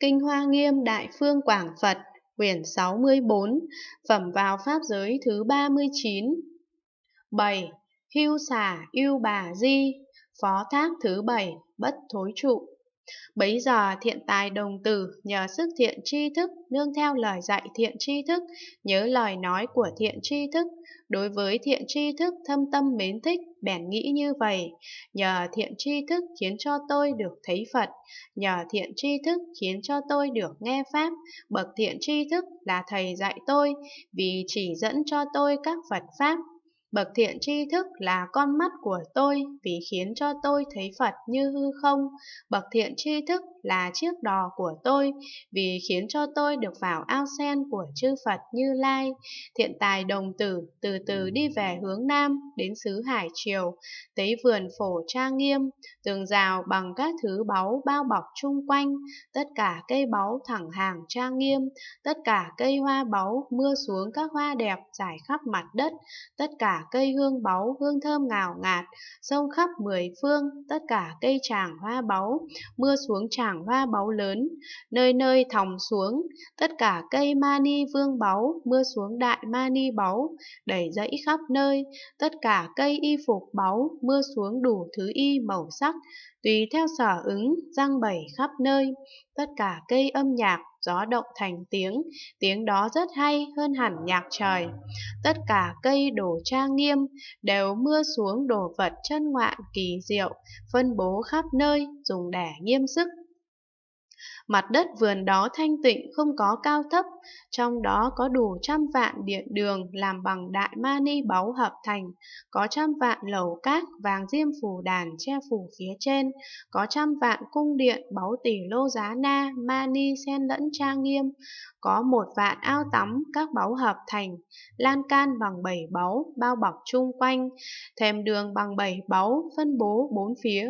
Kinh Hoa Nghiêm Đại Phương Quảng Phật, quyển 64, phẩm vào Pháp giới thứ 39. 7. Hưu xà yêu bà di, phó thác thứ 7, bất thối trụ. Bấy giờ thiện tài đồng tử nhờ sức thiện tri thức, nương theo lời dạy thiện tri thức, nhớ lời nói của thiện tri thức, đối với thiện tri thức thâm tâm mến thích, bèn nghĩ như vậy, nhờ thiện tri thức khiến cho tôi được thấy Phật, nhờ thiện tri thức khiến cho tôi được nghe Pháp, bậc thiện tri thức là Thầy dạy tôi, vì chỉ dẫn cho tôi các Phật Pháp Bậc thiện tri thức là con mắt của tôi vì khiến cho tôi thấy Phật như hư không. Bậc thiện tri thức là chiếc đò của tôi vì khiến cho tôi được vào ao sen của chư Phật Như Lai. Thiện tài đồng tử từ từ đi về hướng Nam đến xứ Hải Triều, tới vườn phổ tra nghiêm, tường rào bằng các thứ báu bao bọc chung quanh, tất cả cây báu thẳng hàng tra nghiêm, tất cả cây hoa báu mưa xuống các hoa đẹp trải khắp mặt đất, tất cả cây hương báu hương thơm ngào ngạt, sông khắp mười phương, tất cả cây tràng hoa báu, mưa xuống tràng hoa báu lớn, nơi nơi thòng xuống, tất cả cây mani vương báu, mưa xuống đại mani báu, đầy dẫy khắp nơi, tất cả cây y phục báu, mưa xuống đủ thứ y màu sắc, tùy theo sở ứng, răng bảy khắp nơi, tất cả cây âm nhạc, gió động thành tiếng, tiếng đó rất hay hơn hẳn nhạc trời. Tất cả cây đổ trang nghiêm, đều mưa xuống đồ vật chân ngoạn kỳ diệu, phân bố khắp nơi, dùng để nghiêm sức Mặt đất vườn đó thanh tịnh không có cao thấp, trong đó có đủ trăm vạn điện đường làm bằng đại ma ni báu hợp thành, có trăm vạn lầu cát vàng diêm phủ đàn che phủ phía trên, có trăm vạn cung điện báu tỷ lô giá na ma ni sen lẫn trang nghiêm, có một vạn ao tắm các báu hợp thành, lan can bằng bảy báu bao bọc chung quanh, thềm đường bằng bảy báu phân bố bốn phía,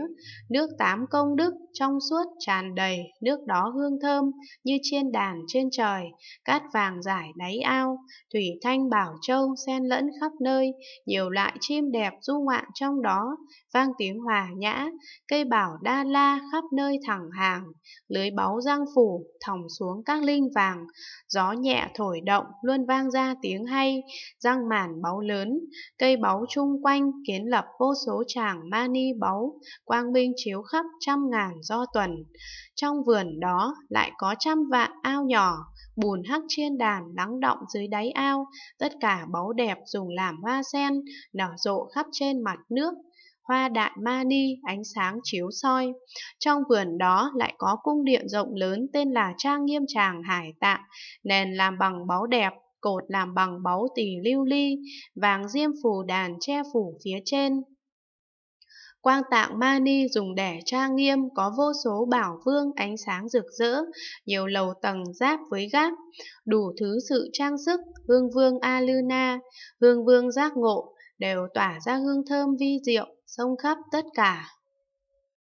nước tám công đức trong suốt tràn đầy, nước đó hương thơm như chiên đàn trên trời, cát vàng rải đáy ao, thủy thanh bảo châu xen lẫn khắp nơi, nhiều loại chim đẹp du ngoạn trong đó, vang tiếng hòa nhã, cây bảo đa la khắp nơi thẳng hàng, lưới báu giang phủ thòng xuống các linh vàng, gió nhẹ thổi động luôn vang ra tiếng hay, răng màn báu lớn, cây báu chung quanh kiến lập vô số tràng mani báu, quang minh chiếu khắp trăm ngàn do tuần. Trong vườn đó lại có trăm vạn ao nhỏ, bùn hắc trên đàn lắng động dưới đáy ao, tất cả báu đẹp dùng làm hoa sen, nở rộ khắp trên mặt nước. Hoa đại ma ni ánh sáng chiếu soi. Trong vườn đó lại có cung điện rộng lớn tên là Trang Nghiêm Tràng Hải Tạng, nền làm bằng báu đẹp, cột làm bằng báu tỳ lưu ly, vàng diêm phù đàn che phủ phía trên, Quang tạng Mani dùng đẻ trang nghiêm có vô số bảo vương ánh sáng rực rỡ, nhiều lầu tầng giáp với gác, đủ thứ sự trang sức, hương vương Aluna, hương vương giác ngộ, đều tỏa ra hương thơm vi diệu, sông khắp tất cả.